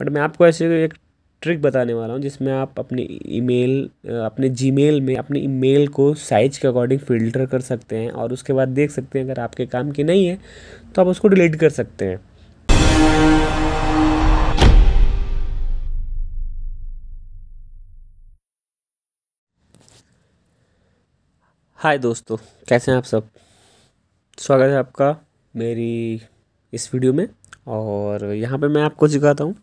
but मैं आपको ऐसे एक ट्रिक बताने वाला हूँ जिसमें आप अपने ईमेल अपने जीमेल में अपने ईमेल को साइज के अकॉर्डिंग फ़िल्टर कर सकते हैं और उसके बाद देख सकते हैं अगर आपके काम की नहीं है तो आप उसको डिलीट कर सकते हैं हाय दोस्तों कैसे हैं आप सब स्वागत है आपका मेरी इस वीडियो में और यहाँ पे मैं आपको सिखाता हूँ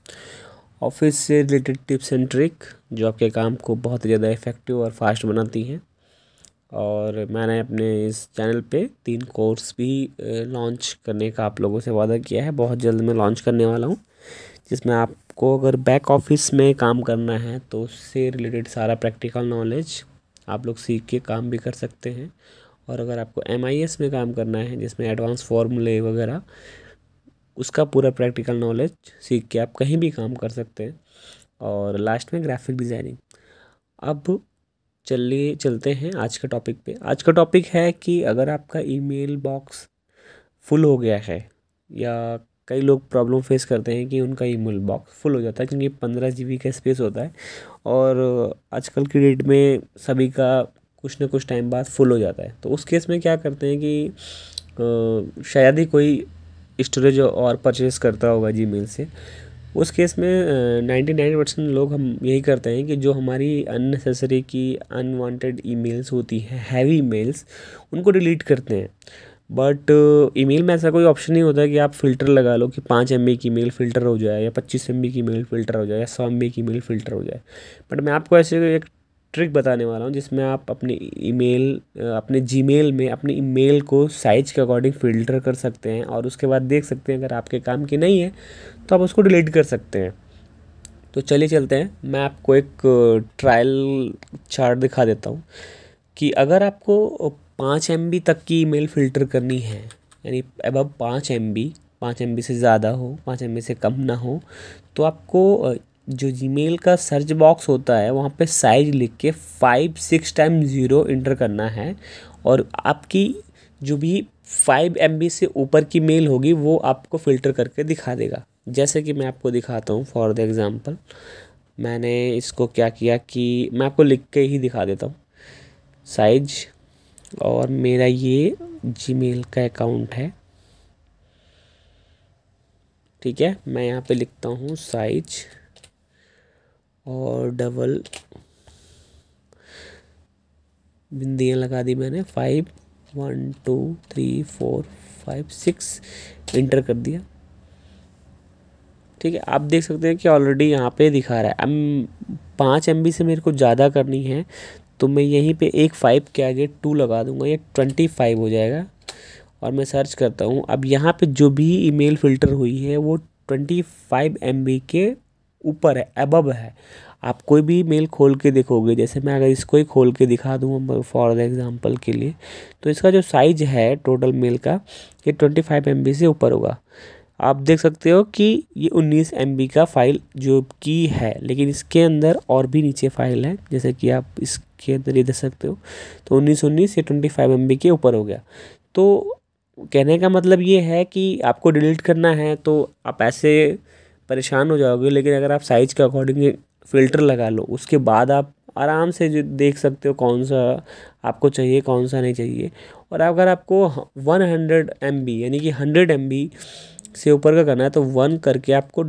ऑफिस से रिलेटेड टिप्स एंड ट्रिक जो आपके काम को बहुत ज़्यादा इफ़ेक्टिव और फास्ट बनाती हैं और मैंने अपने इस चैनल पे तीन कोर्स भी लॉन्च करने का आप लोगों से वादा किया है बहुत जल्द मैं लॉन्च करने वाला हूँ जिसमें आपको अगर बैक ऑफिस में काम करना है तो उससे रिलेटेड सारा प्रैक्टिकल नॉलेज आप लोग सीख के काम भी कर सकते हैं और अगर आपको एम में काम करना है जिसमें एडवांस फॉर्मूले वगैरह उसका पूरा प्रैक्टिकल नॉलेज सीख के आप कहीं भी काम कर सकते हैं और लास्ट में ग्राफिक डिज़ाइनिंग अब चलिए चलते हैं आज के टॉपिक पे आज का टॉपिक है कि अगर आपका ईमेल बॉक्स फुल हो गया है या कई लोग प्रॉब्लम फेस करते हैं कि उनका ईमेल बॉक्स फुल हो जाता है क्योंकि पंद्रह जी का स्पेस होता है और आजकल की डेट में सभी का कुछ ना कुछ टाइम बाद फुल हो जाता है तो उस केस में क्या करते हैं कि शायद ही कोई स्टोरेज और परचेस करता होगा जी से उस केस में नाइन्टी नाइन परसेंट लोग हम यही करते हैं कि जो हमारी अननेसेसरी की अनवांटेड ईमेल्स होती हैं हैवी मेल्स उनको डिलीट करते हैं बट ईमेल में ऐसा कोई ऑप्शन नहीं होता है कि आप फ़िल्टर लगा लो कि पाँच एम की मेल फ़िल्टर हो जाए या पच्चीस एम की मेल फ़िल्टर हो जाए या सौ एम की मेल फ़िल्टर हो जाए बट मैं आपको ऐसे एक ट्रिक बताने वाला हूँ जिसमें आप अपने ईमेल अपने जीमेल में अपने ईमेल को साइज के अकॉर्डिंग फ़िल्टर कर सकते हैं और उसके बाद देख सकते हैं अगर आपके काम की नहीं है तो आप उसको डिलीट कर सकते हैं तो चलिए चलते हैं मैं आपको एक ट्रायल चार्ट दिखा देता हूँ कि अगर आपको पाँच एम तक की ई फ़िल्टर करनी है यानी अब पाँच एम बी पाँच एम से ज़्यादा हो पाँच एम से कम ना हो तो आपको जो जीमेल का सर्च बॉक्स होता है वहाँ पे साइज लिख के five six time zero enter करना है और आपकी जो भी फाइव एम से ऊपर की मेल होगी वो आपको फ़िल्टर करके दिखा देगा जैसे कि मैं आपको दिखाता हूँ फॉर द एग्ज़ाम्पल मैंने इसको क्या किया कि मैं आपको लिख के ही दिखा देता हूँ साइज और मेरा ये जीमेल का अकाउंट है ठीक है मैं यहाँ पे लिखता हूँ साइज और डबल बिंदियाँ लगा दी मैंने five one two three four five six enter कर दिया ठीक है आप देख सकते हैं कि ऑलरेडी यहाँ पे दिखा रहा है अब पाँच एम से मेरे को ज़्यादा करनी है तो मैं यहीं पे एक फाइव के आगे टू लगा दूंगा ये ट्वेंटी फाइव हो जाएगा और मैं सर्च करता हूँ अब यहाँ पे जो भी ईमेल फ़िल्टर हुई है वो ट्वेंटी फाइव एम के ऊपर है एबब है आप कोई भी मेल खोल के देखोगे जैसे मैं अगर इसको ही खोल के दिखा दूँ फॉर एग्जांपल के लिए तो इसका जो साइज है टोटल मेल का ये ट्वेंटी फाइव एम से ऊपर होगा आप देख सकते हो कि ये उन्नीस एम का फाइल जो की है लेकिन इसके अंदर और भी नीचे फाइल है जैसे कि आप इसके अंदर ये देख सकते हो तो उन्नीस उन्नीस ये ट्वेंटी फाइव एम के ऊपर हो गया तो कहने का मतलब ये है कि आपको डिलीट करना है तो आप ऐसे परेशान हो जाओगे लेकिन अगर आप साइज़ के अकॉर्डिंग फ़िल्टर लगा लो उसके बाद आप आराम से जो देख सकते हो कौन सा आपको चाहिए कौन सा नहीं चाहिए और अगर आपको वन हंड्रेड एम बी यानी कि हंड्रेड एम बी से ऊपर का करना है तो वन करके आपको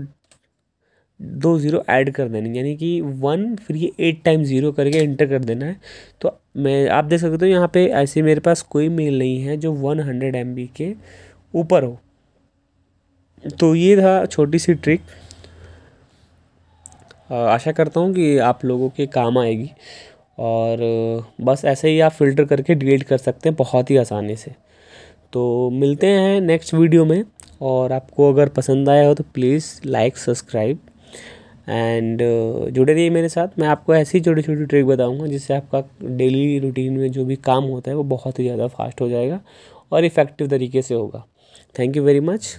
दो ज़ीरो ऐड कर देनी यानी कि वन फिर ये एट टाइम ज़ीरो करके एंटर कर देना है तो मैं आप देख सकते हो यहाँ पे ऐसे मेरे पास कोई मेल नहीं है जो वन हंड्रेड एम बी के ऊपर हो तो ये था छोटी सी ट्रिक आशा करता हूँ कि आप लोगों के काम आएगी और बस ऐसे ही आप फ़िल्टर करके डिलीट कर सकते हैं बहुत ही आसानी से तो मिलते हैं नेक्स्ट वीडियो में और आपको अगर पसंद आया हो तो प्लीज़ लाइक सब्सक्राइब एंड जुड़े रहिए मेरे साथ मैं आपको ऐसी छोटी छोटी ट्रिक बताऊंगा जिससे आपका डेली रूटीन में जो भी काम होता है वो बहुत ही ज़्यादा फास्ट हो जाएगा और इफ़ेक्टिव तरीके से होगा थैंक यू वेरी मच